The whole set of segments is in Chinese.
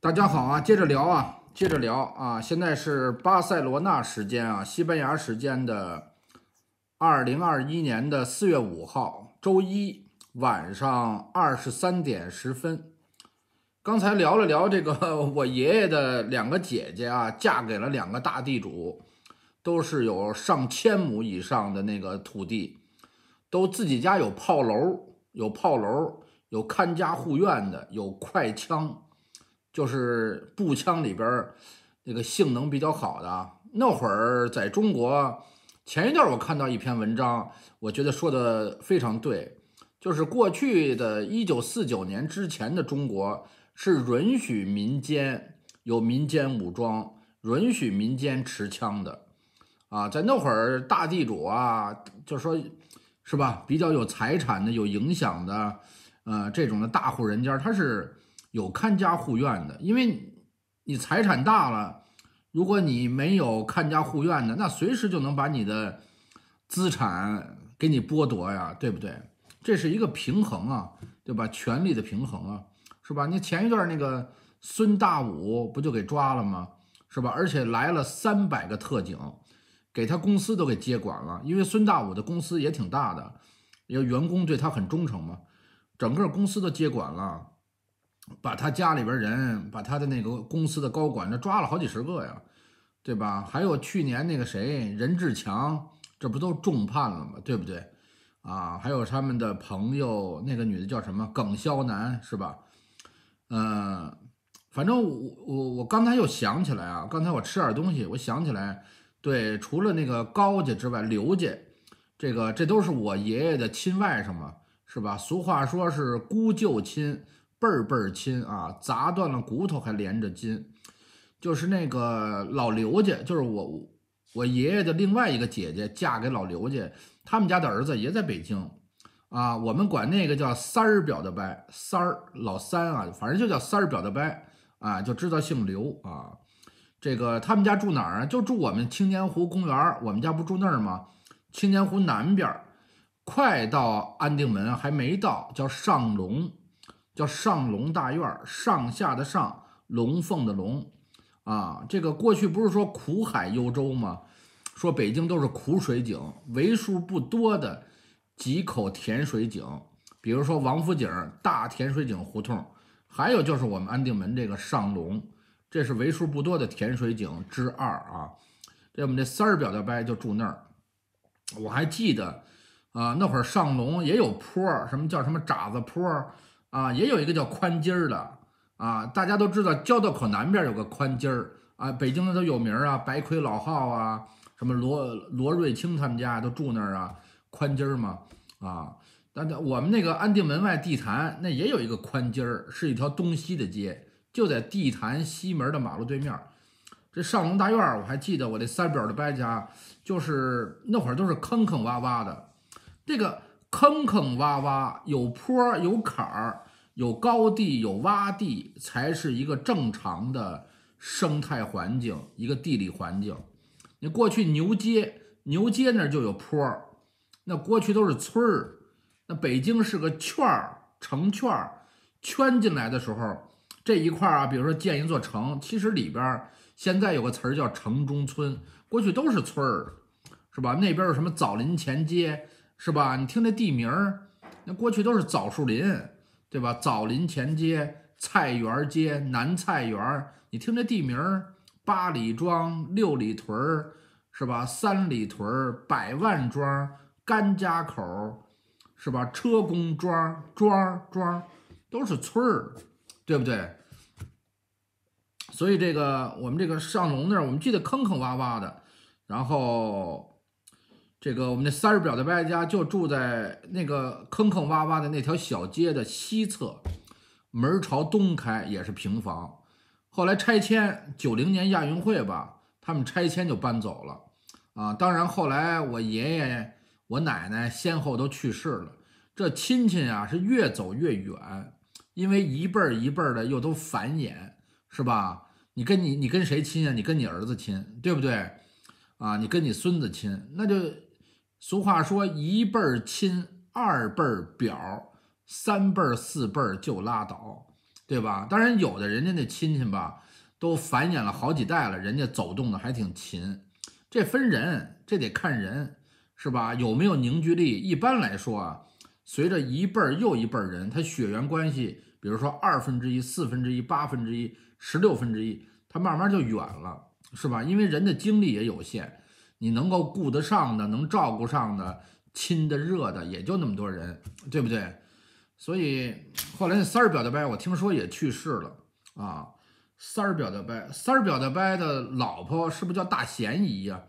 大家好啊，接着聊啊，接着聊啊！现在是巴塞罗那时间啊，西班牙时间的二零二一年的四月五号周一晚上二十三点十分。刚才聊了聊这个，我爷爷的两个姐姐啊，嫁给了两个大地主，都是有上千亩以上的那个土地，都自己家有炮楼，有炮楼，有看家护院的，有快枪。就是步枪里边那个性能比较好的那会儿，在中国前一段我看到一篇文章，我觉得说的非常对，就是过去的一九四九年之前的中国是允许民间有民间武装，允许民间持枪的，啊，在那会儿大地主啊，就说是吧，比较有财产的、有影响的，呃，这种的大户人家他是。有看家护院的，因为你财产大了，如果你没有看家护院的，那随时就能把你的资产给你剥夺呀，对不对？这是一个平衡啊，对吧？权力的平衡啊，是吧？你前一段那个孙大武不就给抓了吗？是吧？而且来了三百个特警，给他公司都给接管了，因为孙大武的公司也挺大的，为员工对他很忠诚嘛，整个公司都接管了。把他家里边人，把他的那个公司的高管，这抓了好几十个呀，对吧？还有去年那个谁任志强，这不都重判了吗？对不对？啊，还有他们的朋友，那个女的叫什么？耿肖楠是吧？嗯，反正我我我刚才又想起来啊，刚才我吃点东西，我想起来，对，除了那个高家之外，刘家，这个这都是我爷爷的亲外甥嘛，是吧？俗话说是姑舅亲。倍儿倍儿亲啊，砸断了骨头还连着筋，就是那个老刘家，就是我我爷爷的另外一个姐姐嫁给老刘家，他们家的儿子也在北京，啊，我们管那个叫三儿表的伯，三儿老三啊，反正就叫三儿表的伯，啊，就知道姓刘啊，这个他们家住哪儿啊？就住我们青年湖公园，我们家不住那儿吗？青年湖南边，快到安定门还没到，叫上龙。叫上龙大院儿，上下的上，龙凤的龙，啊，这个过去不是说苦海幽州吗？说北京都是苦水井，为数不多的几口甜水井，比如说王府井大甜水井胡同，还有就是我们安定门这个上龙，这是为数不多的甜水井之二啊。这我们这三儿表的伯就住那儿，我还记得啊，那会儿上龙也有坡儿，什么叫什么渣子坡儿？啊，也有一个叫宽街儿的啊，大家都知道，交道口南边有个宽街儿啊，北京那都有名啊，白魁老号啊，什么罗罗瑞卿他们家都住那儿啊，宽街儿嘛啊，那那我们那个安定门外地坛那也有一个宽街儿，是一条东西的街，就在地坛西门的马路对面儿，这上龙大院儿，我还记得我这三表的搬家，就是那会儿都是坑坑洼洼的，这个。坑坑洼洼，有坡有坎儿，有高地有洼地，才是一个正常的生态环境，一个地理环境。你过去牛街，牛街那儿就有坡儿，那过去都是村儿。那北京是个圈儿，城圈儿圈进来的时候，这一块儿啊，比如说建一座城，其实里边现在有个词儿叫城中村，过去都是村儿，是吧？那边有什么枣林前街？是吧？你听这地名儿，那过去都是枣树林，对吧？枣林前街、菜园街、南菜园你听这地名儿，八里庄、六里屯儿，是吧？三里屯儿、百万庄、甘家口，是吧？车公庄、庄庄，都是村儿，对不对？所以这个我们这个上龙那儿，我们记得坑坑洼洼的，然后。这个我们那三十表的爷家就住在那个坑坑洼洼的那条小街的西侧，门朝东开，也是平房。后来拆迁，九零年亚运会吧，他们拆迁就搬走了。啊，当然后来我爷爷、我奶奶先后都去世了，这亲戚啊是越走越远，因为一辈儿一辈儿的又都繁衍，是吧？你跟你你跟谁亲啊？你跟你儿子亲，对不对？啊，你跟你孙子亲，那就。俗话说，一辈儿亲，二辈儿表，三辈儿四辈儿就拉倒，对吧？当然，有的人家那亲戚吧，都繁衍了好几代了，人家走动的还挺勤。这分人，这得看人，是吧？有没有凝聚力？一般来说啊，随着一辈儿又一辈儿人，他血缘关系，比如说二分之一、四分之一、八分之一、十六分之一，他慢慢就远了，是吧？因为人的精力也有限。你能够顾得上的，能照顾上的，亲的热的，也就那么多人，对不对？所以后来那三儿表的伯，我听说也去世了啊。三儿表的伯，三儿表的伯的老婆是不是叫大贤姨呀？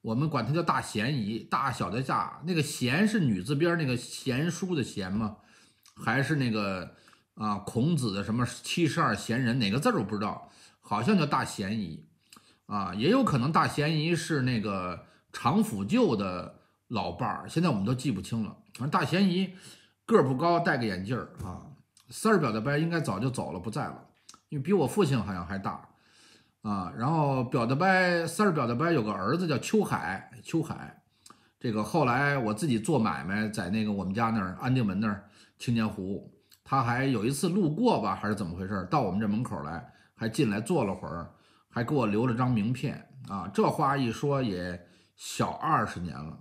我们管她叫大贤姨，大小的“大”，那个“贤”是女字边那个贤淑的“贤”吗？还是那个啊孔子的什么七十二贤人哪个字我不知道，好像叫大贤姨。啊，也有可能大嫌疑是那个常辅旧的老伴儿，现在我们都记不清了。反正大嫌疑个儿不高，戴个眼镜儿啊。三儿表的白应该早就走了，不在了，因为比我父亲好像还大啊。然后表的白三儿表的白有个儿子叫秋海，秋海。这个后来我自己做买卖，在那个我们家那儿安定门那儿青年湖，他还有一次路过吧，还是怎么回事，到我们这门口来，还进来坐了会儿。还给我留了张名片啊！这话一说也小二十年了，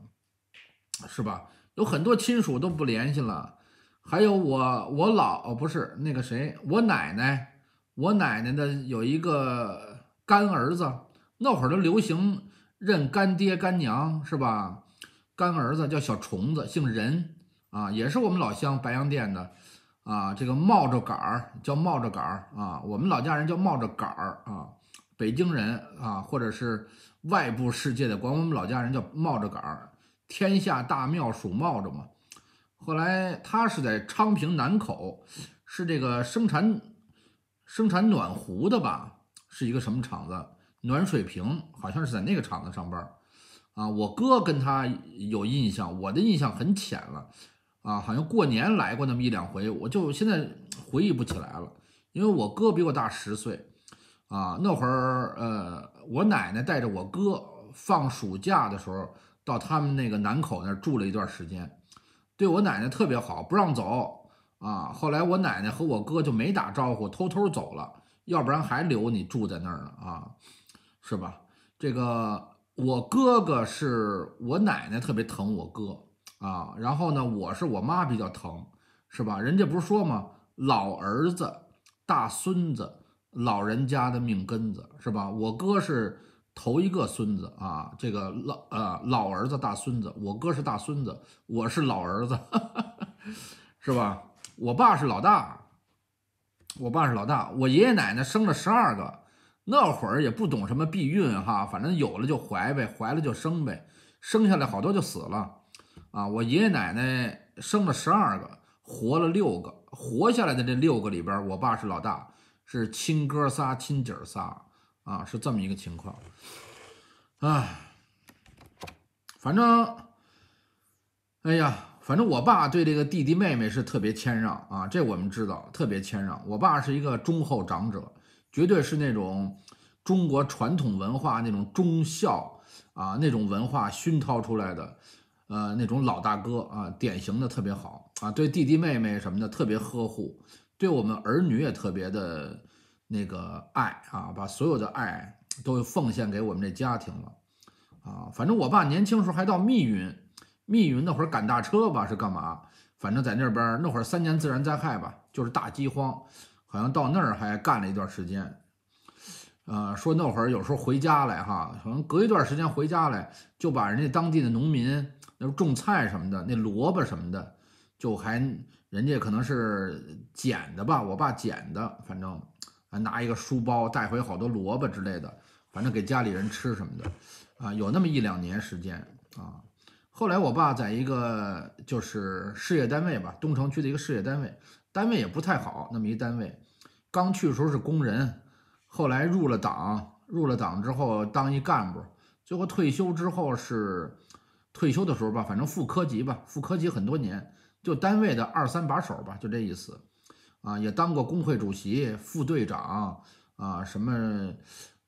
是吧？有很多亲属都不联系了。还有我，我老不是那个谁，我奶奶，我奶奶的有一个干儿子，那会儿都流行认干爹干娘，是吧？干儿子叫小虫子，姓任啊，也是我们老乡白洋淀的啊。这个冒着杆儿叫冒着杆儿啊，我们老家人叫冒着杆儿啊。北京人啊，或者是外部世界的，管我们老家人叫冒着杆儿。天下大庙属冒着嘛。后来他是在昌平南口，是这个生产生产暖壶的吧？是一个什么厂子？暖水瓶好像是在那个厂子上班儿。啊，我哥跟他有印象，我的印象很浅了。啊，好像过年来过那么一两回，我就现在回忆不起来了，因为我哥比我大十岁。啊，那会儿呃，我奶奶带着我哥放暑假的时候，到他们那个南口那儿住了一段时间，对我奶奶特别好，不让走啊。后来我奶奶和我哥就没打招呼，偷偷走了，要不然还留你住在那儿呢啊，是吧？这个我哥哥是我奶奶特别疼我哥啊，然后呢，我是我妈比较疼，是吧？人家不是说吗，老儿子大孙子。老人家的命根子是吧？我哥是头一个孙子啊，这个老呃老儿子大孙子，我哥是大孙子，我是老儿子，是吧？我爸是老大，我爸是老大，我爷爷奶奶生了十二个，那会儿也不懂什么避孕哈，反正有了就怀呗，怀了就生呗，生下来好多就死了啊。我爷爷奶奶生了十二个，活了六个，活下来的这六个里边，我爸是老大。是亲哥仨、亲姐仨啊，是这么一个情况。哎，反正，哎呀，反正我爸对这个弟弟妹妹是特别谦让啊，这我们知道，特别谦让。我爸是一个忠厚长者，绝对是那种中国传统文化那种忠孝啊那种文化熏陶出来的，呃，那种老大哥啊，典型的特别好啊，对弟弟妹妹什么的特别呵护。对我们儿女也特别的那个爱啊，把所有的爱都奉献给我们这家庭了啊。反正我爸年轻时候还到密云，密云那会儿赶大车吧，是干嘛？反正在那边儿那会儿三年自然灾害吧，就是大饥荒，好像到那儿还干了一段时间。呃，说那会儿有时候回家来哈，好像隔一段时间回家来就把人家当地的农民那时种菜什么的，那萝卜什么的就还。人家可能是捡的吧，我爸捡的，反正拿一个书包带回好多萝卜之类的，反正给家里人吃什么的，啊有那么一两年时间啊。后来我爸在一个就是事业单位吧，东城区的一个事业单位，单位也不太好，那么一单位。刚去的时候是工人，后来入了党，入了党之后当一干部，最后退休之后是退休的时候吧，反正副科级吧，副科级很多年。就单位的二三把手吧，就这意思，啊，也当过工会主席、副队长，啊，什么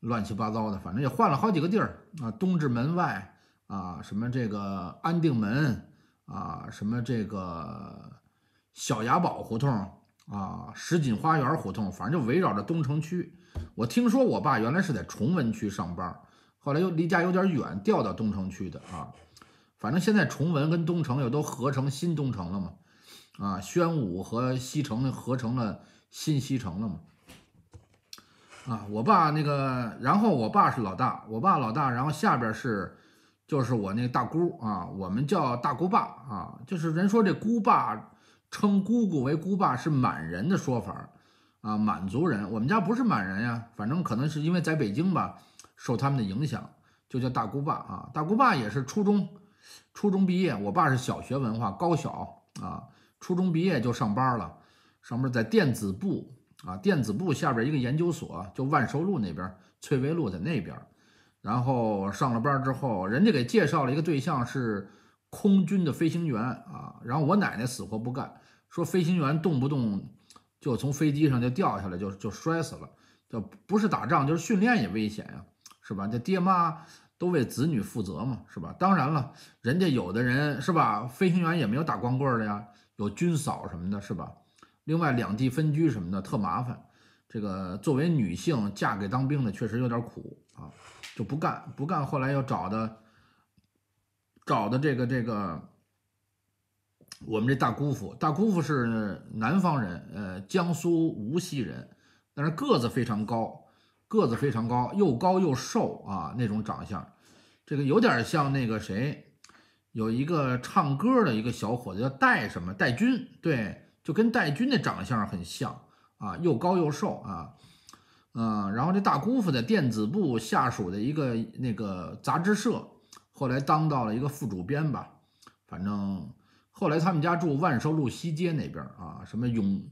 乱七八糟的，反正也换了好几个地儿，啊，东直门外，啊，什么这个安定门，啊，什么这个小雅宝胡同，啊，什锦花园胡同，反正就围绕着东城区。我听说我爸原来是在崇文区上班，后来又离家有点远，调到东城区的，啊。反正现在崇文跟东城又都合成新东城了嘛，啊，宣武和西城那合成了新西城了嘛，啊，我爸那个，然后我爸是老大，我爸老大，然后下边是，就是我那大姑啊，我们叫大姑爸啊，就是人说这姑爸，称姑姑为姑爸是满人的说法，啊，满族人，我们家不是满人呀，反正可能是因为在北京吧，受他们的影响，就叫大姑爸啊，大姑爸也是初中。初中毕业，我爸是小学文化，高小啊。初中毕业就上班了，上班在电子部啊，电子部下边一个研究所，就万寿路那边，翠微路在那边。然后上了班之后，人家给介绍了一个对象，是空军的飞行员啊。然后我奶奶死活不干，说飞行员动不动就从飞机上就掉下来，就就摔死了，就不是打仗就是训练也危险呀，是吧？这爹妈。都为子女负责嘛，是吧？当然了，人家有的人是吧，飞行员也没有打光棍的呀，有军嫂什么的，是吧？另外两地分居什么的特麻烦，这个作为女性嫁给当兵的确实有点苦啊，就不干不干，后来又找的找的这个这个，我们这大姑父，大姑父是南方人，呃，江苏无锡人，但是个子非常高。个子非常高，又高又瘦啊，那种长相，这个有点像那个谁，有一个唱歌的一个小伙子，叫戴什么戴军，对，就跟戴军那长相很像啊，又高又瘦啊，嗯，然后这大姑父在电子部下属的一个那个杂志社，后来当到了一个副主编吧，反正后来他们家住万寿路西街那边啊，什么永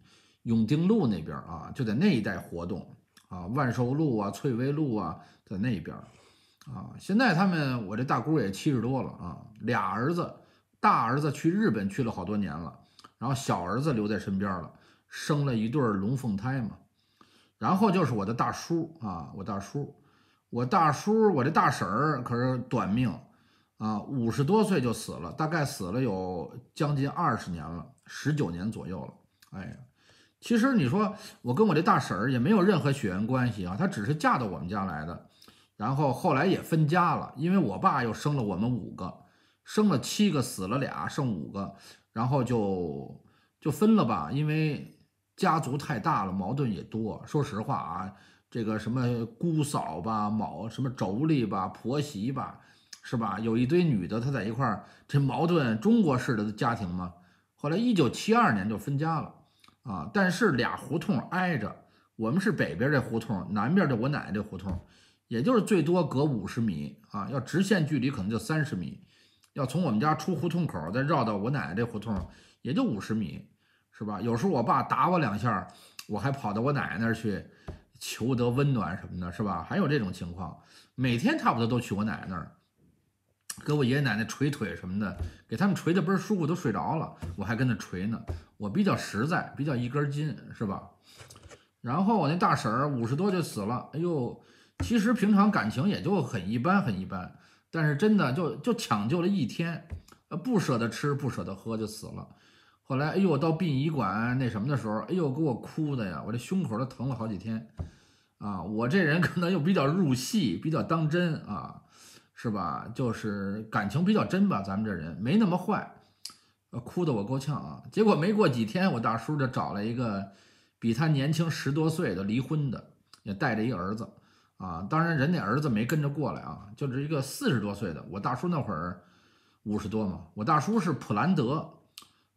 永定路那边啊，就在那一带活动。啊，万寿路啊，翠微路啊，在那边儿，啊，现在他们我这大姑也七十多了啊，俩儿子，大儿子去日本去了好多年了，然后小儿子留在身边了，生了一对儿龙凤胎嘛，然后就是我的大叔啊，我大叔，我大叔，我这大婶儿可是短命啊，五十多岁就死了，大概死了有将近二十年了，十九年左右了，哎呀。其实你说我跟我这大婶儿也没有任何血缘关系啊，她只是嫁到我们家来的，然后后来也分家了，因为我爸又生了我们五个，生了七个死了俩，剩五个，然后就就分了吧，因为家族太大了，矛盾也多。说实话啊，这个什么姑嫂吧，某什么妯娌吧，婆媳吧，是吧？有一堆女的，她在一块儿，这矛盾，中国式的家庭嘛。后来一九七二年就分家了。啊，但是俩胡同挨着，我们是北边这胡同，南边的我奶奶这胡同，也就是最多隔五十米啊，要直线距离可能就三十米，要从我们家出胡同口再绕到我奶奶这胡同，也就五十米，是吧？有时候我爸打我两下，我还跑到我奶奶那儿去，求得温暖什么的，是吧？还有这种情况，每天差不多都去我奶奶那儿。给我爷爷奶奶捶腿什么的，给他们捶的倍儿舒服，都睡着了，我还跟着捶呢。我比较实在，比较一根筋，是吧？然后我那大婶儿五十多就死了，哎呦，其实平常感情也就很一般，很一般。但是真的就就抢救了一天，不舍得吃，不舍得喝，就死了。后来哎呦，到殡仪馆那什么的时候，哎呦给我哭的呀，我这胸口都疼了好几天。啊，我这人可能又比较入戏，比较当真啊。是吧？就是感情比较真吧，咱们这人没那么坏，呃，哭得我够呛啊。结果没过几天，我大叔就找了一个比他年轻十多岁的离婚的，也带着一儿子，啊，当然人那儿子没跟着过来啊，就是一个四十多岁的。我大叔那会儿五十多嘛，我大叔是普兰德，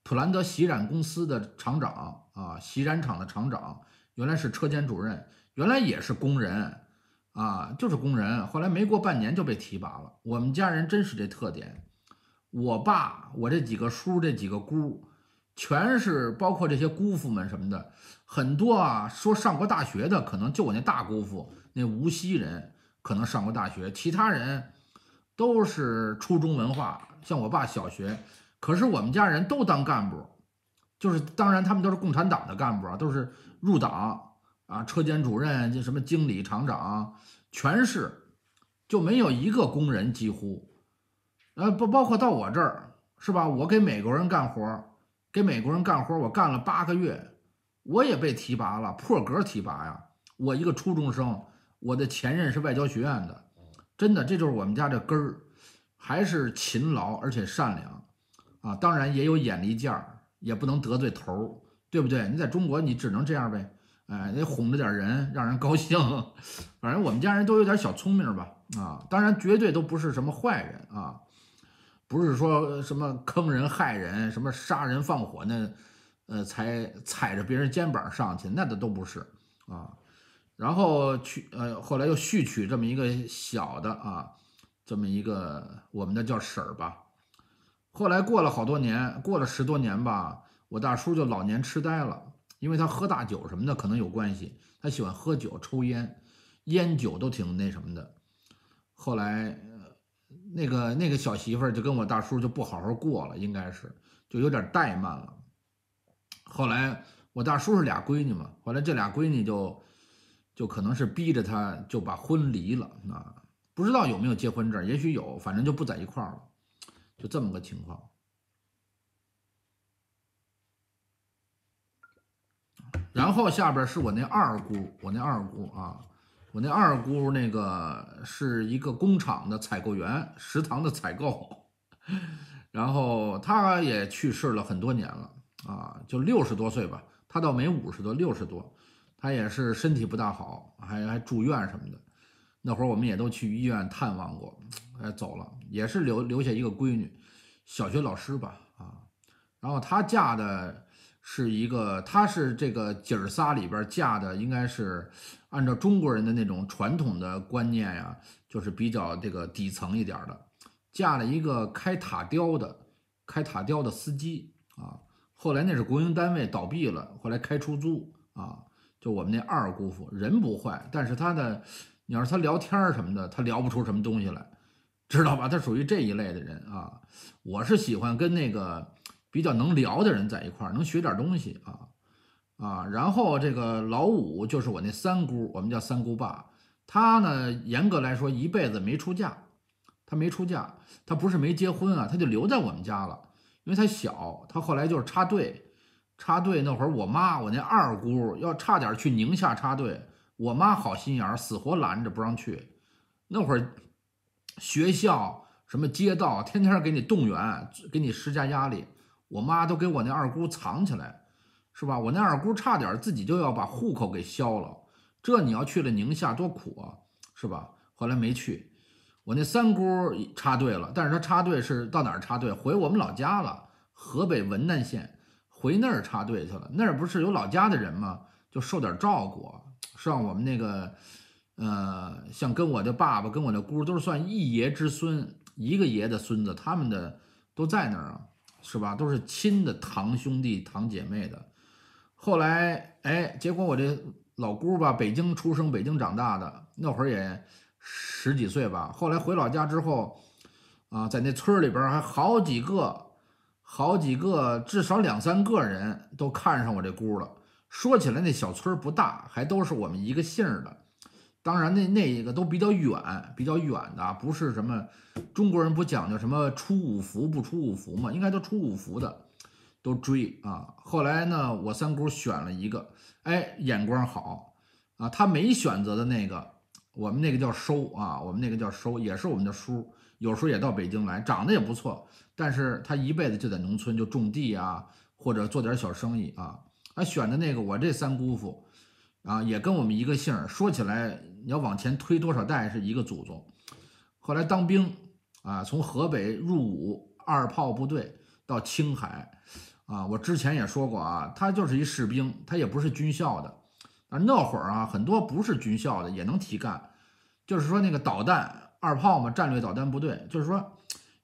普兰德洗染公司的厂长啊，洗染厂的厂长，原来是车间主任，原来也是工人。啊，就是工人。后来没过半年就被提拔了。我们家人真是这特点，我爸、我这几个叔、这几个姑，全是包括这些姑父们什么的，很多啊。说上过大学的，可能就我那大姑父那无锡人可能上过大学，其他人都是初中文化。像我爸小学，可是我们家人都当干部，就是当然他们都是共产党的干部啊，都是入党。啊，车间主任就什么经理、厂长，全是，就没有一个工人，几乎，呃，不包括到我这儿是吧？我给美国人干活，给美国人干活，我干了八个月，我也被提拔了，破格提拔呀！我一个初中生，我的前任是外交学院的，真的，这就是我们家这根儿，还是勤劳而且善良，啊，当然也有眼力劲儿，也不能得罪头儿，对不对？你在中国，你只能这样呗。哎，得哄着点人，让人高兴。反正我们家人都有点小聪明吧？啊，当然绝对都不是什么坏人啊，不是说什么坑人害人、什么杀人放火那，呃，踩踩着别人肩膀上去那的都不是啊。然后去呃，后来又续娶这么一个小的啊，这么一个我们那叫婶儿吧。后来过了好多年，过了十多年吧，我大叔就老年痴呆了。因为他喝大酒什么的可能有关系，他喜欢喝酒抽烟，烟酒都挺那什么的。后来，那个那个小媳妇儿就跟我大叔就不好好过了，应该是就有点怠慢了。后来我大叔是俩闺女嘛，后来这俩闺女就就可能是逼着他就把婚离了，啊，不知道有没有结婚证，也许有，反正就不在一块儿了，就这么个情况。然后下边是我那二姑，我那二姑啊，我那二姑那个是一个工厂的采购员，食堂的采购。然后她也去世了很多年了啊，就六十多岁吧，她倒没五十多，六十多，她也是身体不大好，还还住院什么的。那会儿我们也都去医院探望过，哎，走了，也是留留下一个闺女，小学老师吧啊。然后她嫁的。是一个，他是这个姐儿仨里边嫁的，应该是按照中国人的那种传统的观念呀，就是比较这个底层一点的，嫁了一个开塔吊的，开塔吊的司机啊。后来那是国营单位倒闭了，后来开出租啊。就我们那二姑父，人不坏，但是他的，你要是他聊天什么的，他聊不出什么东西来，知道吧？他属于这一类的人啊。我是喜欢跟那个。比较能聊的人在一块儿能学点东西啊，啊，然后这个老五就是我那三姑，我们叫三姑爸，他呢严格来说一辈子没出嫁，他没出嫁，他不是没结婚啊，他就留在我们家了，因为他小，他后来就是插队，插队那会儿我妈我那二姑要差点去宁夏插队，我妈好心眼儿死活拦着不让去，那会儿学校什么街道天天给你动员，给你施加压力。我妈都给我那二姑藏起来，是吧？我那二姑差点自己就要把户口给消了，这你要去了宁夏多苦啊，是吧？后来没去。我那三姑插队了，但是她插队是到哪儿插队？回我们老家了，河北文安县，回那儿插队去了。那儿不是有老家的人吗？就受点照顾。是让我们那个，呃，像跟我的爸爸、跟我那姑，都是算一爷之孙，一个爷的孙子，他们的都在那儿啊。是吧？都是亲的堂兄弟堂姐妹的。后来，哎，结果我这老姑吧，北京出生，北京长大的，那会儿也十几岁吧。后来回老家之后，啊，在那村里边儿，还好几个，好几个，至少两三个人都看上我这姑了。说起来，那小村儿不大，还都是我们一个姓儿的。当然，那那一个都比较远，比较远的，不是什么中国人不讲究什么出五福不出五福嘛？应该都出五福的，都追啊。后来呢，我三姑选了一个，哎，眼光好啊，他没选择的那个，我们那个叫收啊，我们那个叫收，也是我们的叔，有时候也到北京来，长得也不错，但是他一辈子就在农村，就种地啊，或者做点小生意啊。他选的那个，我这三姑父。啊，也跟我们一个姓儿。说起来，你要往前推多少代是一个祖宗。后来当兵啊，从河北入伍二炮部队到青海啊。我之前也说过啊，他就是一士兵，他也不是军校的。啊，那会儿啊，很多不是军校的也能提干。就是说那个导弹二炮嘛，战略导弹部队，就是说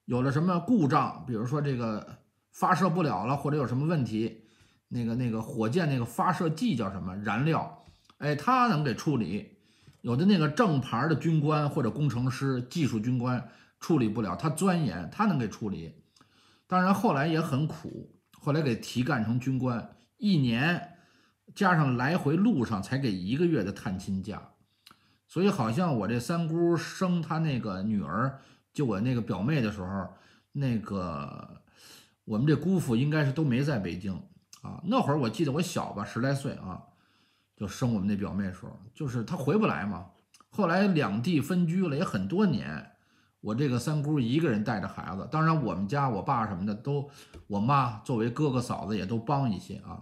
有了什么故障，比如说这个发射不了了，或者有什么问题，那个那个火箭那个发射剂叫什么燃料？哎，他能给处理，有的那个正牌的军官或者工程师、技术军官处理不了，他钻研，他能给处理。当然，后来也很苦，后来给提干成军官，一年加上来回路上才给一个月的探亲假。所以，好像我这三姑生他那个女儿，就我那个表妹的时候，那个我们这姑父应该是都没在北京啊。那会儿我记得我小吧，十来岁啊。就生我们那表妹时候，就是她回不来嘛。后来两地分居了，也很多年。我这个三姑一个人带着孩子，当然我们家我爸什么的都，我妈作为哥哥嫂子也都帮一些啊。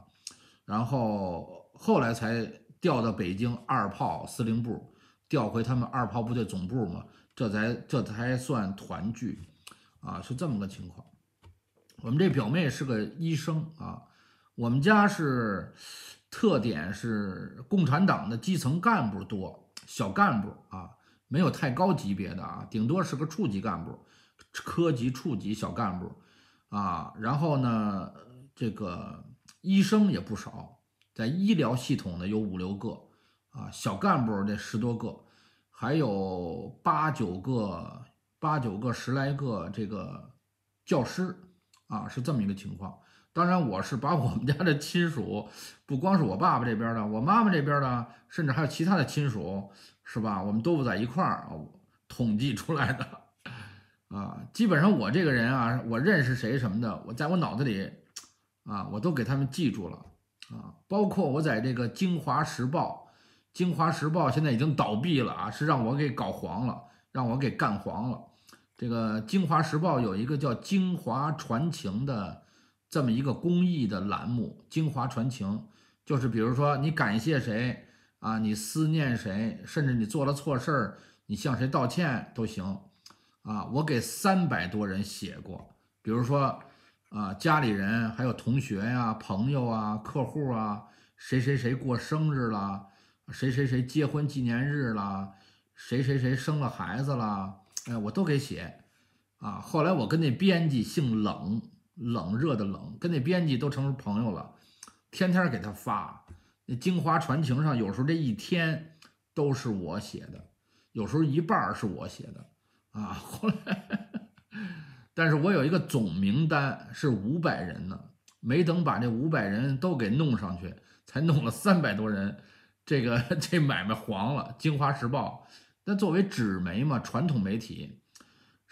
然后后来才调到北京二炮司令部，调回他们二炮部队总部嘛，这才这才算团聚，啊，是这么个情况。我们这表妹是个医生啊，我们家是。特点是共产党的基层干部多，小干部啊，没有太高级别的啊，顶多是个处级干部、科级、处级小干部，啊，然后呢，这个医生也不少，在医疗系统呢有五六个，啊，小干部这十多个，还有八九个、八九个、十来个这个教师，啊，是这么一个情况。当然，我是把我们家的亲属，不光是我爸爸这边的，我妈妈这边的，甚至还有其他的亲属，是吧？我们都不在一块儿啊，统计出来的，啊，基本上我这个人啊，我认识谁什么的，我在我脑子里，啊，我都给他们记住了啊，包括我在这个《京华时报》，《京华时报》现在已经倒闭了啊，是让我给搞黄了，让我给干黄了。这个《京华时报》有一个叫《京华传情》的。这么一个公益的栏目《精华传情》，就是比如说你感谢谁啊，你思念谁，甚至你做了错事儿，你向谁道歉都行，啊，我给三百多人写过，比如说啊，家里人，还有同学呀、朋友啊、客户啊，谁谁谁过生日啦，谁谁谁结婚纪念日啦，谁谁谁生了孩子啦，哎，我都给写，啊，后来我跟那编辑姓冷。冷热的冷跟那编辑都成了朋友了，天天给他发那《京华传情》上，有时候这一天都是我写的，有时候一半儿是我写的啊。后来，但是我有一个总名单是五百人呢，没等把这五百人都给弄上去，才弄了三百多人，这个 这买卖黄了。《京华时报》那作为纸媒嘛，传统媒体。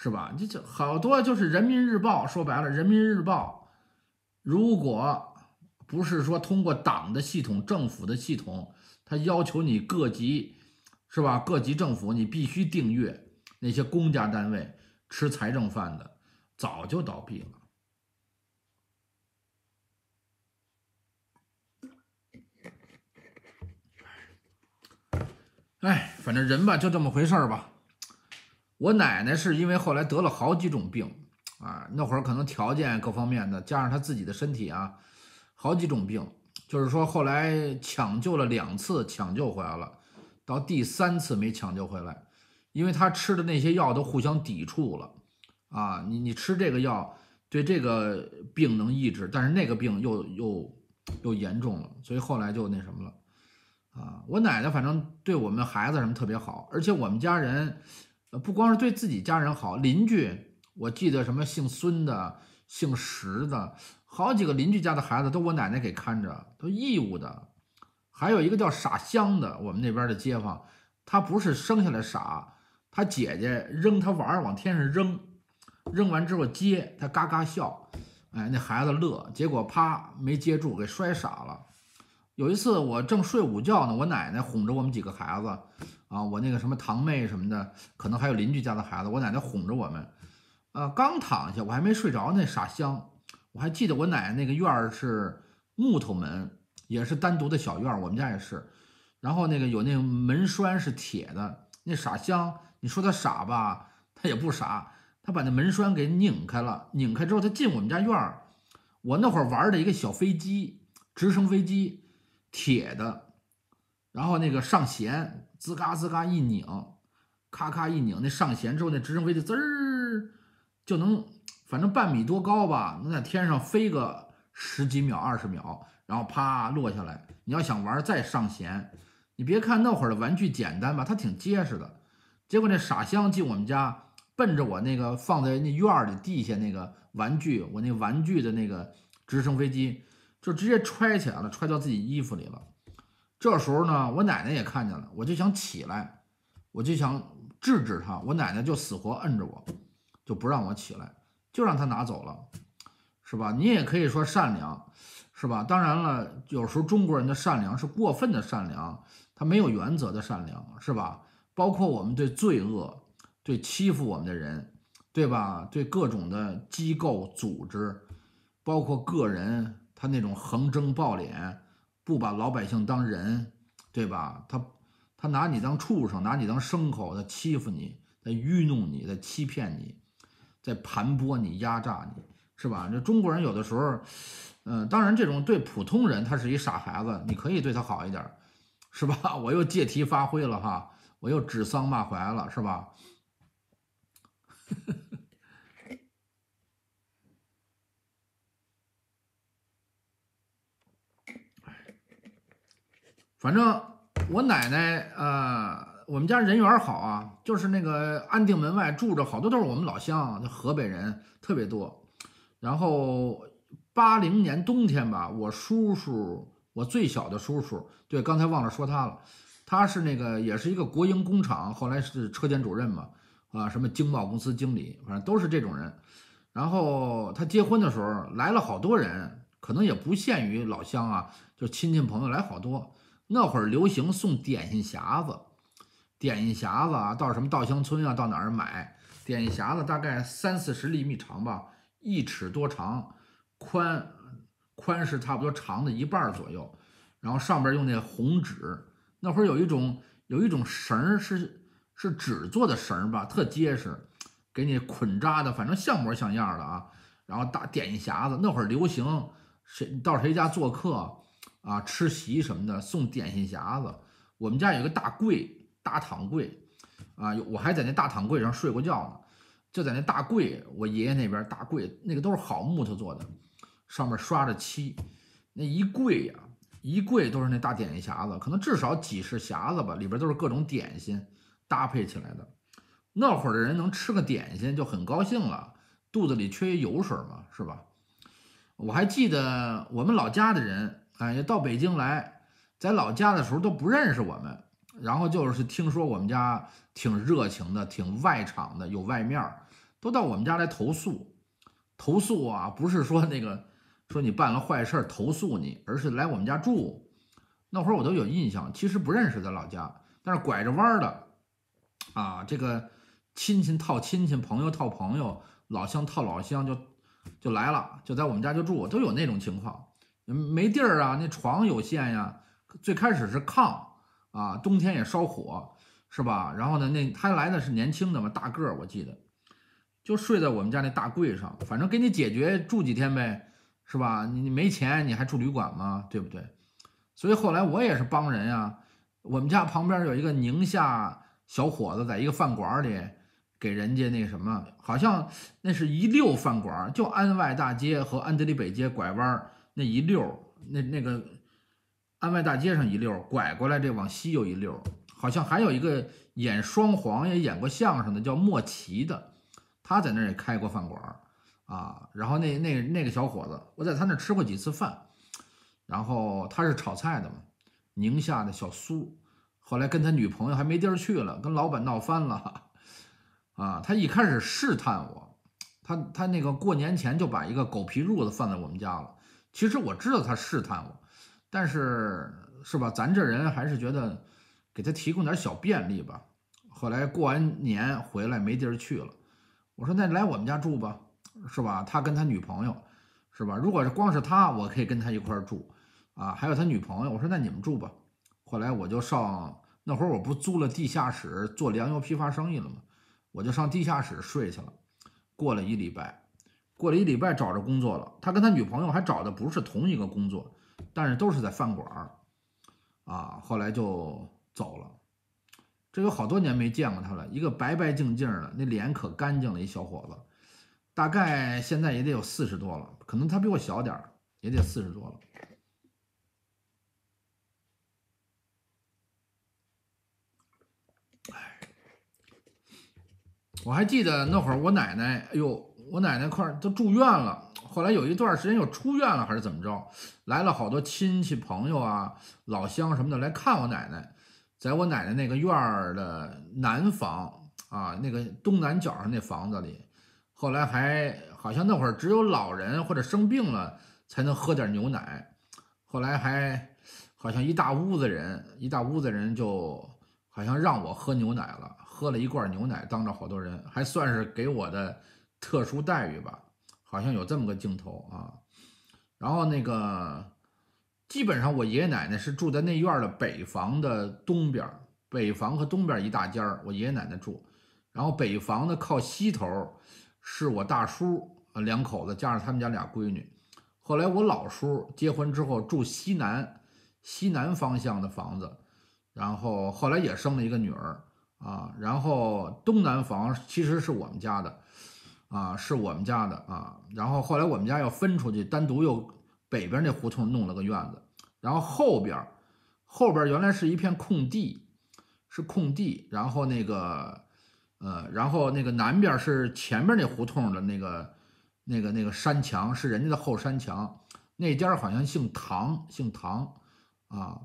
是吧？你就好多就是《人民日报》，说白了，《人民日报》如果不是说通过党的系统、政府的系统，他要求你各级是吧？各级政府你必须订阅那些公家单位吃财政饭的，早就倒闭了。哎，反正人吧就这么回事吧。我奶奶是因为后来得了好几种病啊，那会儿可能条件各方面的，加上她自己的身体啊，好几种病，就是说后来抢救了两次，抢救回来了，到第三次没抢救回来，因为她吃的那些药都互相抵触了，啊，你你吃这个药对这个病能抑制，但是那个病又又又严重了，所以后来就那什么了，啊，我奶奶反正对我们孩子什么特别好，而且我们家人。不光是对自己家人好，邻居，我记得什么姓孙的、姓石的，好几个邻居家的孩子都我奶奶给看着，都义务的。还有一个叫傻香的，我们那边的街坊，他不是生下来傻，他姐姐扔他玩儿，往天上扔，扔完之后接，他嘎嘎笑，哎，那孩子乐，结果啪没接住，给摔傻了。有一次，我正睡午觉呢，我奶奶哄着我们几个孩子，啊，我那个什么堂妹什么的，可能还有邻居家的孩子，我奶奶哄着我们，呃，刚躺下，我还没睡着，那傻香，我还记得我奶奶那个院儿是木头门，也是单独的小院儿，我们家也是，然后那个有那个门栓是铁的，那傻香，你说他傻吧，他也不傻，他把那门栓给拧开了，拧开之后他进我们家院儿，我那会儿玩的一个小飞机，直升飞机。铁的，然后那个上弦，吱嘎吱嘎一拧，咔咔一拧，那上弦之后，那直升飞机滋儿就能，反正半米多高吧，能在天上飞个十几秒、二十秒，然后啪落下来。你要想玩再上弦，你别看那会儿的玩具简单吧，它挺结实的。结果那傻香进我们家，奔着我那个放在那院儿里地下那个玩具，我那玩具的那个直升飞机。就直接揣起来了，揣到自己衣服里了。这时候呢，我奶奶也看见了，我就想起来，我就想制止他，我奶奶就死活摁着我，就不让我起来，就让他拿走了，是吧？你也可以说善良，是吧？当然了，有时候中国人的善良是过分的善良，他没有原则的善良，是吧？包括我们对罪恶、对欺负我们的人，对吧？对各种的机构、组织，包括个人。他那种横征暴敛，不把老百姓当人，对吧？他他拿你当畜生，拿你当牲口，他欺负你，他愚弄你，他欺骗你，在盘剥你、压榨你，是吧？这中国人有的时候，呃，当然这种对普通人，他是一傻孩子，你可以对他好一点，是吧？我又借题发挥了哈，我又指桑骂槐了，是吧？反正我奶奶，呃，我们家人缘好啊，就是那个安定门外住着好多都是我们老乡，那河北人特别多。然后八零年冬天吧，我叔叔，我最小的叔叔，对，刚才忘了说他了，他是那个也是一个国营工厂，后来是车间主任嘛，啊，什么经贸公司经理，反正都是这种人。然后他结婚的时候来了好多人，可能也不限于老乡啊，就亲戚朋友来好多。那会儿流行送点心匣子，点心匣子啊，到什么稻香村啊，到哪儿买点心匣子？大概三四十厘米长吧，一尺多长，宽宽是差不多长的一半左右。然后上边用那红纸，那会儿有一种有一种绳儿是是纸做的绳儿吧，特结实，给你捆扎的，反正像模像样的啊。然后大点心匣子，那会儿流行谁到谁家做客。啊，吃席什么的，送点心匣子。我们家有个大柜，大躺柜，啊，我还在那大躺柜上睡过觉呢。就在那大柜，我爷爷那边大柜，那个都是好木头做的，上面刷着漆，那一柜呀，一柜都是那大点心匣子，可能至少几十匣子吧，里边都是各种点心搭配起来的。那会儿的人能吃个点心就很高兴了，肚子里缺油水嘛，是吧？我还记得我们老家的人。感觉到北京来，在老家的时候都不认识我们，然后就是听说我们家挺热情的，挺外场的，有外面都到我们家来投诉，投诉啊，不是说那个说你办了坏事投诉你，而是来我们家住。那会儿我都有印象，其实不认识在老家，但是拐着弯儿的，啊，这个亲戚套亲戚，朋友套朋友，老乡套老乡，就就来了，就在我们家就住，都有那种情况。没地儿啊，那床有限呀。最开始是炕啊，冬天也烧火，是吧？然后呢，那他来的是年轻的嘛，大个儿，我记得，就睡在我们家那大柜上。反正给你解决住几天呗，是吧？你你没钱你还住旅馆吗？对不对？所以后来我也是帮人啊。我们家旁边有一个宁夏小伙子，在一个饭馆里给人家那什么，好像那是一溜饭馆，就安外大街和安德里北街拐弯儿。那一溜儿，那那个安外大街上一溜儿，拐过来这往西又一溜儿，好像还有一个演双簧也演过相声的，叫莫奇的，他在那儿也开过饭馆儿啊。然后那那那个小伙子，我在他那吃过几次饭，然后他是炒菜的嘛，宁夏的小苏，后来跟他女朋友还没地儿去了，跟老板闹翻了啊。他一开始试探我，他他那个过年前就把一个狗皮褥子放在我们家了。其实我知道他试探我，但是是吧，咱这人还是觉得给他提供点小便利吧。后来过完年回来没地儿去了，我说那来我们家住吧，是吧？他跟他女朋友，是吧？如果是光是他，我可以跟他一块住，啊，还有他女朋友，我说那你们住吧。后来我就上那会儿我不租了地下室做粮油批发生意了吗？我就上地下室睡去了，过了一礼拜。过了一礼拜，找着工作了。他跟他女朋友还找的不是同一个工作，但是都是在饭馆儿啊。后来就走了。这有好多年没见过他了，一个白白净净的，那脸可干净了一小伙子，大概现在也得有四十多了，可能他比我小点儿，也得四十多了。我还记得那会儿我奶奶，哎呦。我奶奶快都住院了，后来有一段时间又出院了，还是怎么着？来了好多亲戚朋友啊，老乡什么的来看我奶奶，在我奶奶那个院儿的南房啊，那个东南角上那房子里，后来还好像那会儿只有老人或者生病了才能喝点牛奶，后来还好像一大屋子人，一大屋子人就好像让我喝牛奶了，喝了一罐牛奶，当着好多人，还算是给我的。特殊待遇吧，好像有这么个镜头啊。然后那个，基本上我爷爷奶奶是住在内院的北房的东边，北房和东边一大间儿我爷爷奶奶住。然后北房的靠西头是我大叔两口子加上他们家俩闺女。后来我老叔结婚之后住西南，西南方向的房子，然后后来也生了一个女儿啊。然后东南房其实是我们家的。啊，是我们家的啊，然后后来我们家又分出去，单独又北边那胡同弄了个院子，然后后边儿，后边原来是一片空地，是空地，然后那个，呃，然后那个南边是前面那胡同的那个，那个那个山墙是人家的后山墙，那家好像姓唐，姓唐，啊，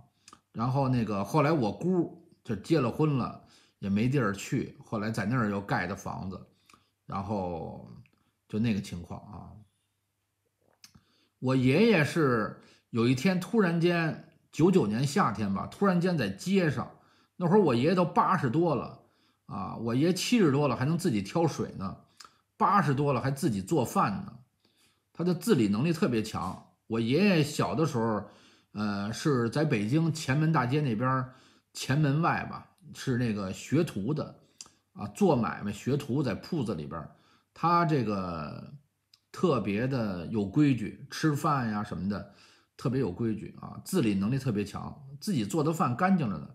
然后那个后来我姑就结了婚了，也没地儿去，后来在那儿又盖的房子。然后就那个情况啊，我爷爷是有一天突然间，九九年夏天吧，突然间在街上。那会儿我爷爷都八十多了啊，我爷七十多了还能自己挑水呢，八十多了还自己做饭呢，他的自理能力特别强。我爷爷小的时候，呃，是在北京前门大街那边前门外吧，是那个学徒的。啊，做买卖学徒在铺子里边，他这个特别的有规矩，吃饭呀什么的，特别有规矩啊，自理能力特别强，自己做的饭干净着呢，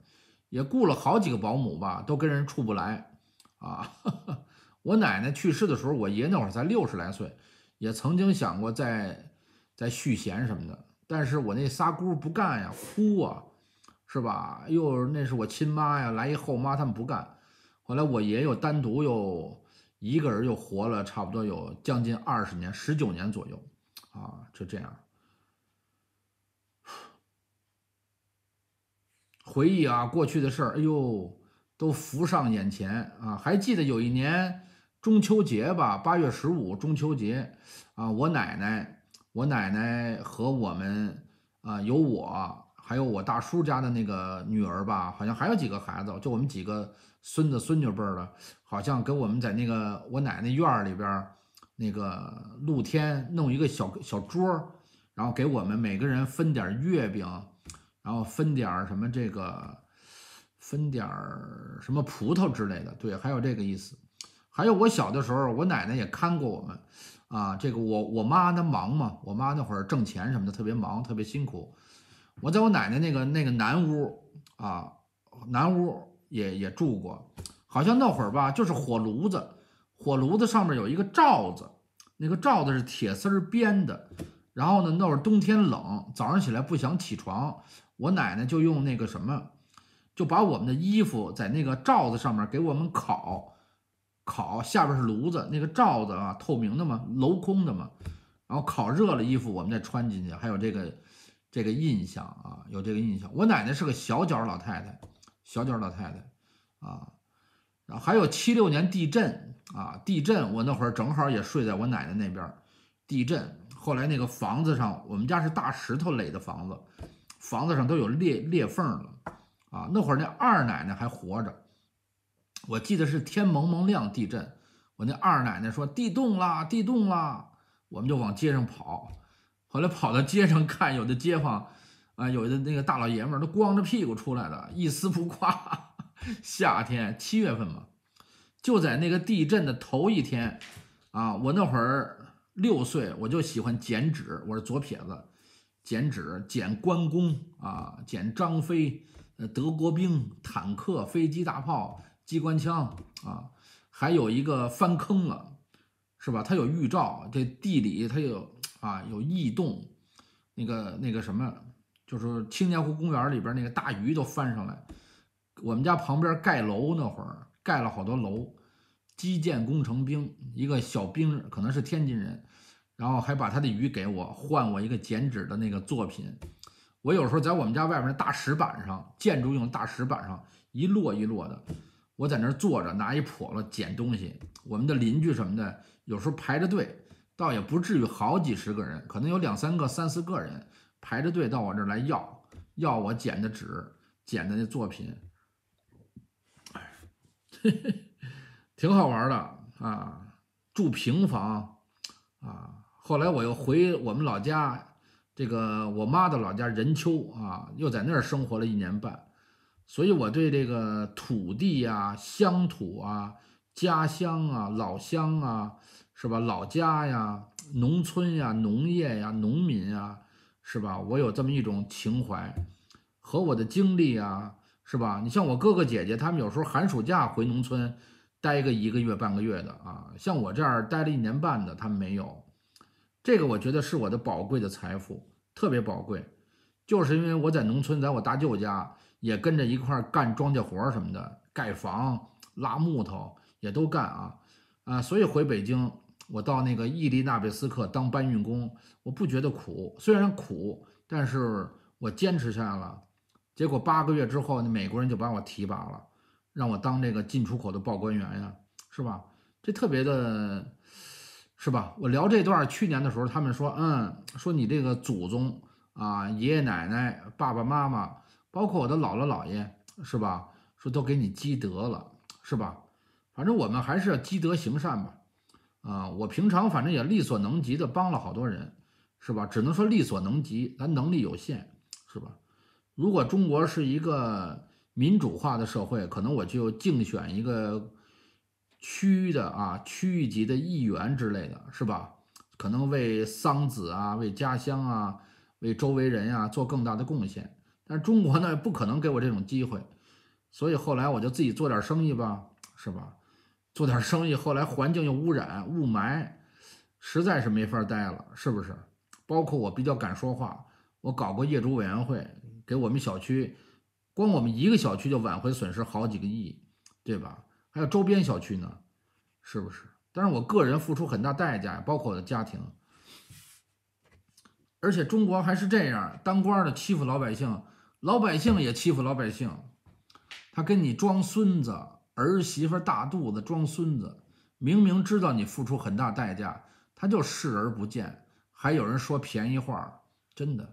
也雇了好几个保姆吧，都跟人处不来啊。我奶奶去世的时候，我爷那会儿才六十来岁，也曾经想过在在续弦什么的，但是我那仨姑不干呀，哭啊，是吧？又那是我亲妈呀，来一后妈，他们不干。后来我爷又单独又一个人又活了差不多有将近二十年，十九年左右，啊，就这样。回忆啊，过去的事儿，哎呦，都浮上眼前啊！还记得有一年中秋节吧，八月十五中秋节，啊，我奶奶，我奶奶和我们啊，有我，还有我大叔家的那个女儿吧，好像还有几个孩子，就我们几个。孙子孙女辈儿的，好像跟我们在那个我奶奶院儿里边儿，那个露天弄一个小小桌儿，然后给我们每个人分点月饼，然后分点儿什么这个，分点儿什么葡萄之类的。对，还有这个意思。还有我小的时候，我奶奶也看过我们，啊，这个我我妈她忙嘛，我妈那会儿挣钱什么的特别忙，特别辛苦。我在我奶奶那个那个南屋啊，南屋。也也住过，好像那会儿吧，就是火炉子，火炉子上面有一个罩子，那个罩子是铁丝编的，然后呢，那会儿冬天冷，早上起来不想起床，我奶奶就用那个什么，就把我们的衣服在那个罩子上面给我们烤，烤，下边是炉子，那个罩子啊，透明的嘛，镂空的嘛，然后烤热了衣服，我们再穿进去，还有这个这个印象啊，有这个印象，我奶奶是个小脚老太太。小脚老太太，啊，然后还有七六年地震啊，地震，我那会儿正好也睡在我奶奶那边，地震，后来那个房子上，我们家是大石头垒的房子，房子上都有裂裂缝了，啊，那会儿那二奶奶还活着，我记得是天蒙蒙亮地震，我那二奶奶说地动啦，地动啦，我们就往街上跑，后来跑到街上看，有的街坊。啊，有的那个大老爷们儿都光着屁股出来的，一丝不挂。夏天七月份嘛，就在那个地震的头一天，啊，我那会儿六岁，我就喜欢剪纸。我是左撇子，剪纸剪关公啊，剪张飞，呃，德国兵、坦克、飞机、大炮、机关枪啊，还有一个翻坑了，是吧？他有预兆，这地理他有啊，有异动，那个那个什么。就是青年湖公园里边那个大鱼都翻上来。我们家旁边盖楼那会儿，盖了好多楼。基建工程兵一个小兵可能是天津人，然后还把他的鱼给我，换我一个剪纸的那个作品。我有时候在我们家外面大石板上，建筑用大石板上一摞一摞的，我在那儿坐着拿一笸箩捡东西。我们的邻居什么的，有时候排着队，倒也不至于好几十个人，可能有两三个、三四个人。排着队到我这儿来要，要我剪的纸，剪的那作品，哎，挺好玩的啊！住平房，啊，后来我又回我们老家，这个我妈的老家任丘啊，又在那儿生活了一年半，所以我对这个土地呀、乡土啊、家乡啊、老乡啊，是吧？老家呀、农村呀、农业呀、农民呀。是吧？我有这么一种情怀，和我的经历啊，是吧？你像我哥哥姐姐，他们有时候寒暑假回农村，待个一个月、半个月的啊。像我这儿待了一年半的，他们没有。这个我觉得是我的宝贵的财富，特别宝贵。就是因为我在农村，在我大舅家，也跟着一块干庄稼活儿什么的，盖房、拉木头，也都干啊啊。所以回北京。我到那个伊犁纳贝斯克当搬运工，我不觉得苦，虽然苦，但是我坚持下来了。结果八个月之后，那美国人就把我提拔了，让我当这个进出口的报关员呀，是吧？这特别的，是吧？我聊这段，去年的时候，他们说，嗯，说你这个祖宗啊，爷爷奶奶、爸爸妈妈，包括我的姥姥姥爷，是吧？说都给你积德了，是吧？反正我们还是要积德行善吧。啊，我平常反正也力所能及的帮了好多人，是吧？只能说力所能及，咱能力有限，是吧？如果中国是一个民主化的社会，可能我就竞选一个区的啊，区域级的议员之类的，是吧？可能为桑梓啊，为家乡啊，为周围人啊做更大的贡献。但中国呢，不可能给我这种机会，所以后来我就自己做点生意吧，是吧？做点生意，后来环境又污染，雾霾，实在是没法待了，是不是？包括我比较敢说话，我搞过业主委员会，给我们小区，光我们一个小区就挽回损失好几个亿，对吧？还有周边小区呢，是不是？但是我个人付出很大代价包括我的家庭。而且中国还是这样，当官的欺负老百姓，老百姓也欺负老百姓，他跟你装孙子。儿媳妇大肚子装孙子，明明知道你付出很大代价，他就视而不见。还有人说便宜话，真的。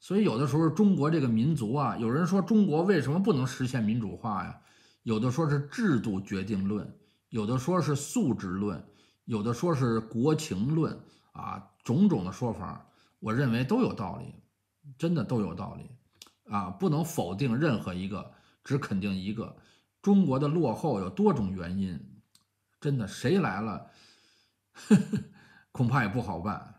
所以有的时候，中国这个民族啊，有人说中国为什么不能实现民主化呀？有的说是制度决定论，有的说是素质论，有的说是国情论啊，种种的说法，我认为都有道理，真的都有道理啊，不能否定任何一个，只肯定一个。中国的落后有多种原因，真的，谁来了，恐怕也不好办。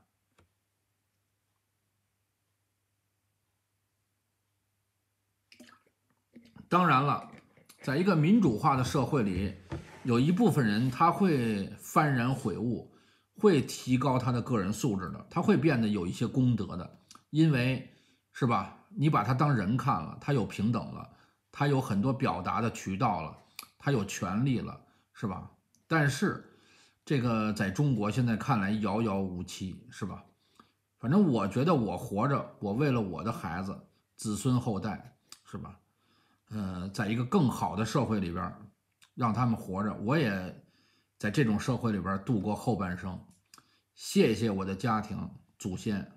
当然了，在一个民主化的社会里，有一部分人他会幡然悔悟，会提高他的个人素质的，他会变得有一些功德的，因为是吧？你把他当人看了，他有平等了。他有很多表达的渠道了，他有权利了，是吧？但是，这个在中国现在看来遥遥无期，是吧？反正我觉得我活着，我为了我的孩子、子孙后代，是吧？呃，在一个更好的社会里边，让他们活着，我也在这种社会里边度过后半生。谢谢我的家庭祖先。